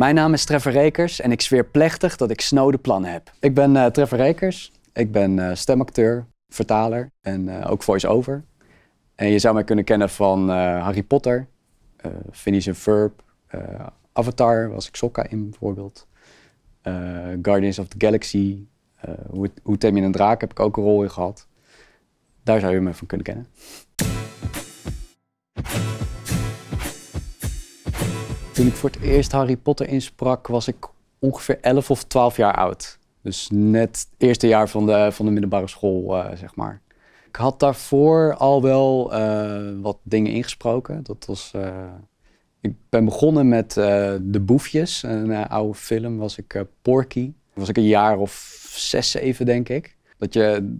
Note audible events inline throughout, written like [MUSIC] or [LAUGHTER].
Mijn naam is Trevor Rekers en ik zweer plechtig dat ik snode plannen heb. Ik ben uh, Trevor Rekers. Ik ben eh, stemacteur, vertaler en eh, ook voice-over. En je zou mij kunnen kennen van Harry Potter, uh, Phineas en Ferb, Avatar was ik Sokka in bijvoorbeeld. Guardians of the Galaxy, Hoe, Hoe Tem een Draak heb ik ook een rol in gehad. Daar zou je me van kunnen kennen. Toen ik voor het eerst Harry Potter insprak, was ik ongeveer 11 of 12 jaar oud. Dus net het eerste jaar van de, van de middelbare school, eh, zeg maar. Ik had daarvoor al wel eh, wat dingen ingesproken. Dat was, eh, ik ben begonnen met De Boefjes, een oude film, was ik Porky. Was ik een jaar of zes, zeven, denk ik dat je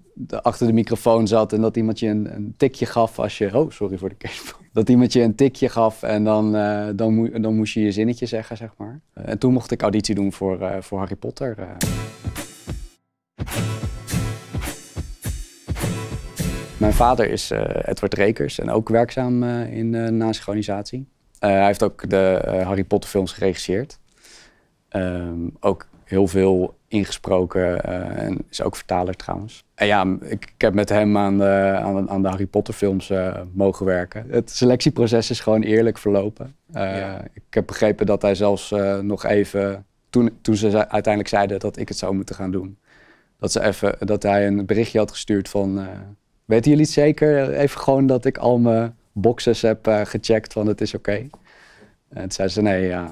achter de microfoon zat en dat iemand je een, tikje gaf als je. Oh, sorry voor de kerstboom. [LAUGHS] Dat iemand je een tikje gaf en dan, eh, dan, dan, moest je je zinnetje zeggen, zeg maar. Eh, en toen mocht ik auditie doen voor, eh, voor Harry Potter. Mijn vader is Edward Rekers en ook werkzaam in de nasynchronisatie. hij heeft ook de Harry Potter films geregisseerd. Ehm, ook heel veel ingesproken eh, en is ook vertaler trouwens. En ja, ik, heb met hem aan de, aan, aan de Harry Potter films eh, mogen werken. Het selectieproces is gewoon eerlijk verlopen. Eh, ik heb begrepen dat hij zelfs nog even, toen, toen ze uiteindelijk zeiden dat ik het zou moeten gaan doen, dat, ze even, dat hij een berichtje had gestuurd van, weten jullie het zeker? Even gewoon dat ik al mijn boxes heb gecheckt van het is oké. En toen zei ze, nee, ja,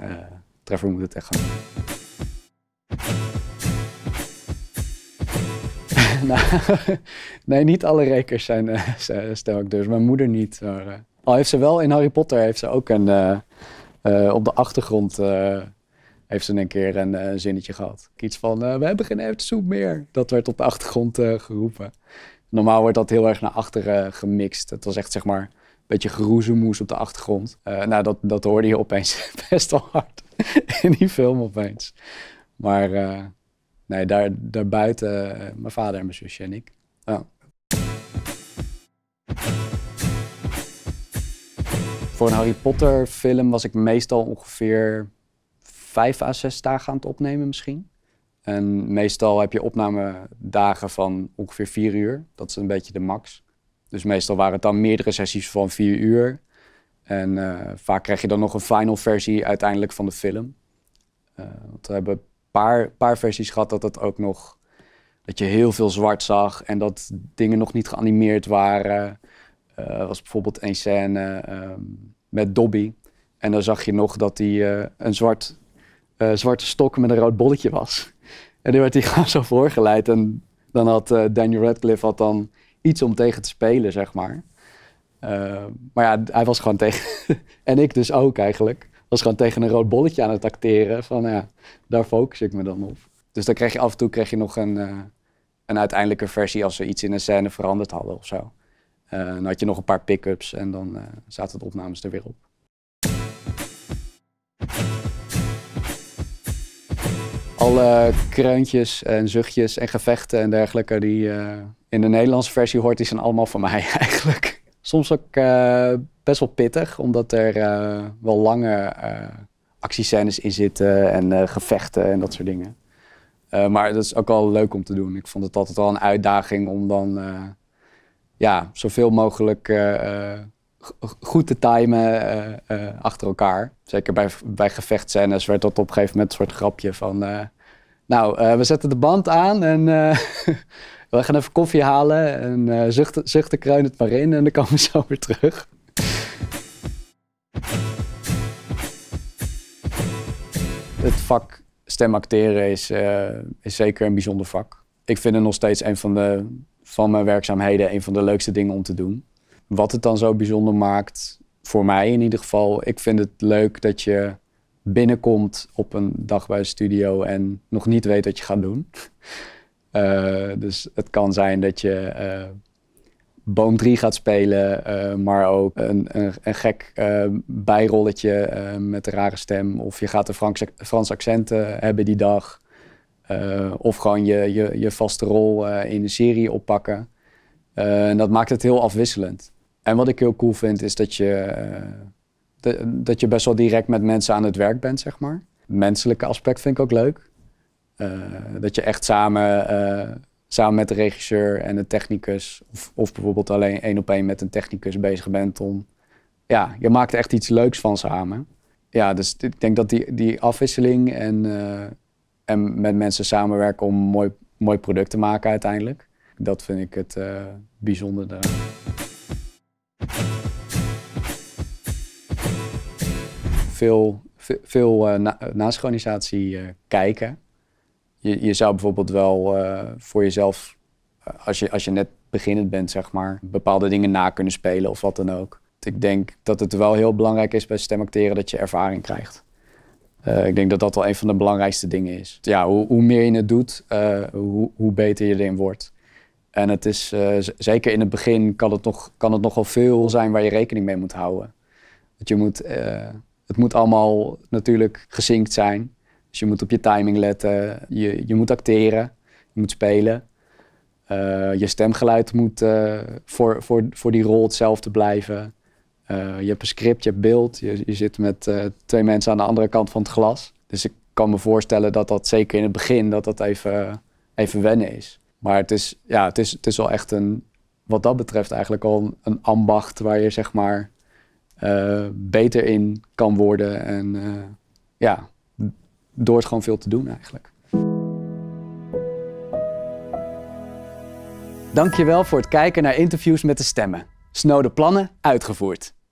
Trevor moet het echt gaan doen. [LAUGHS] Nou, [LAUGHS] nee, niet alle rekers zijn eh, [LAUGHS] Stel ik dus. Mijn moeder niet. Eh. Al heeft ze wel in Harry Potter heeft ze ook een, eh, op de achtergrond heeft ze een keer een, zinnetje gehad. Iets van, we hebben geen erwtensoep meer. Dat werd op de achtergrond geroepen. Normaal wordt dat heel erg naar achteren gemixt. Het was echt, zeg maar, een beetje geroezemoes op de achtergrond. nou, dat, dat hoorde je opeens best wel hard in die film opeens. Maar eh, nee, daar, daarbuiten eh, mijn vader en mijn zusje en ik. Voor een Harry Potter film was ik meestal ongeveer vijf à zes dagen aan het opnemen misschien. En meestal heb je opnamedagen van ongeveer vier uur. Dat is een beetje de max. Dus meestal waren het dan meerdere sessies van vier uur. En eh, vaak krijg je dan nog een final versie uiteindelijk van de film. want we hebben paar, paar versies gehad dat dat ook nog. Dat je heel veel zwart zag en dat dingen nog niet geanimeerd waren. Uh, was bijvoorbeeld een scène ehm, met Dobby. En dan zag je nog dat hij eh, een zwart, eh, zwarte stok met een rood bolletje was. [LAUGHS] En dan werd hij [LAUGHS] gewoon zo voorgeleid. En dan had Daniel Radcliffe had dan iets om tegen te spelen, zeg maar. Ehm, maar ja, hij was gewoon tegen. [LAUGHS] en ik dus ook eigenlijk was gewoon tegen een rood bolletje aan het acteren. Van ja, daar focus ik me dan op. Dus dan kreeg je af en toe kreeg je nog een, eh, een uiteindelijke versie als we iets in een scène veranderd hadden of zo. Eh, dan had je nog een paar pick-ups en dan eh, zaten de opnames er weer op. Alle kreuntjes en zuchtjes en gevechten en dergelijke die in de Nederlandse versie hoort, die zijn allemaal van mij [LAUGHS] eigenlijk soms ook eh, best wel pittig, omdat er eh, wel lange uh, actiescènes in zitten en gevechten en dat soort dingen. maar dat is ook wel leuk om te doen. Ik vond het altijd wel een uitdaging om dan ja, zoveel mogelijk goed te timen achter elkaar. Zeker bij, bij gevechtscènes werd dat op een gegeven moment een soort grapje van... nou, we zetten de band aan en [LAUGHS] we gaan even koffie halen en uh, zucht, zucht de kruin het maar in en dan komen we zo weer terug. Het vak stemacteren is, eh, is zeker een bijzonder vak. Ik vind het nog steeds een van, de, van mijn werkzaamheden een van de leukste dingen om te doen. Wat het dan zo bijzonder maakt, voor mij in ieder geval, ik vind het leuk dat je binnenkomt op een dag bij de studio en nog niet weet wat je gaat doen. Eh, dus het kan zijn dat je uh, boom 3 gaat spelen, eh, maar ook een, een, een gek bijrolletje met een rare stem. Of je gaat een Franks, Frans accent hebben die dag. of gewoon je, je, je vaste rol in de serie oppakken. en dat maakt het heel afwisselend. En wat ik heel cool vind, is dat je, dat je best wel direct met mensen aan het werk bent, zeg maar. Menselijke aspect vind ik ook leuk. Eh, dat je echt samen, eh, samen met de regisseur en de technicus, of, of bijvoorbeeld alleen één op één met een technicus bezig bent om. Ja, je maakt echt iets leuks van samen. Ja, dus ik denk dat die, die afwisseling en, eh, en met mensen samenwerken om mooi, mooi product te maken uiteindelijk. Dat vind ik het bijzonder Veel, veel, veel uh, nasynchronisatie kijken je, je zou bijvoorbeeld wel eh, voor jezelf, eh, als je, als je net beginnend bent, zeg maar, bepaalde dingen na kunnen spelen of wat dan ook. Ik denk dat het wel heel belangrijk is bij stemacteren dat je ervaring krijgt. Eh, ik denk dat dat wel een van de belangrijkste dingen is. Ja, hoe, hoe meer je het doet, hoe, hoe, beter je erin wordt. En het is, zeker in het begin kan het, nog, kan het nogal veel zijn waar je rekening mee moet houden. Dat je moet, het moet allemaal natuurlijk gezinkt zijn. Dus je moet op je timing letten, je, je moet acteren, je moet spelen. Eh, je stemgeluid moet eh, voor, voor, voor die rol hetzelfde blijven. Eh, je hebt een script, je hebt beeld, je, je zit met twee mensen aan de andere kant van het glas. Dus ik kan me voorstellen dat dat zeker in het begin dat dat even, even wennen is. Maar het is, ja, het, is, het is wel echt een, wat dat betreft eigenlijk al een, een ambacht waar je zeg maar beter in kan worden. En ja, door het gewoon veel te doen eigenlijk. Dankjewel voor het kijken naar interviews met de stemmen. Snode plannen uitgevoerd.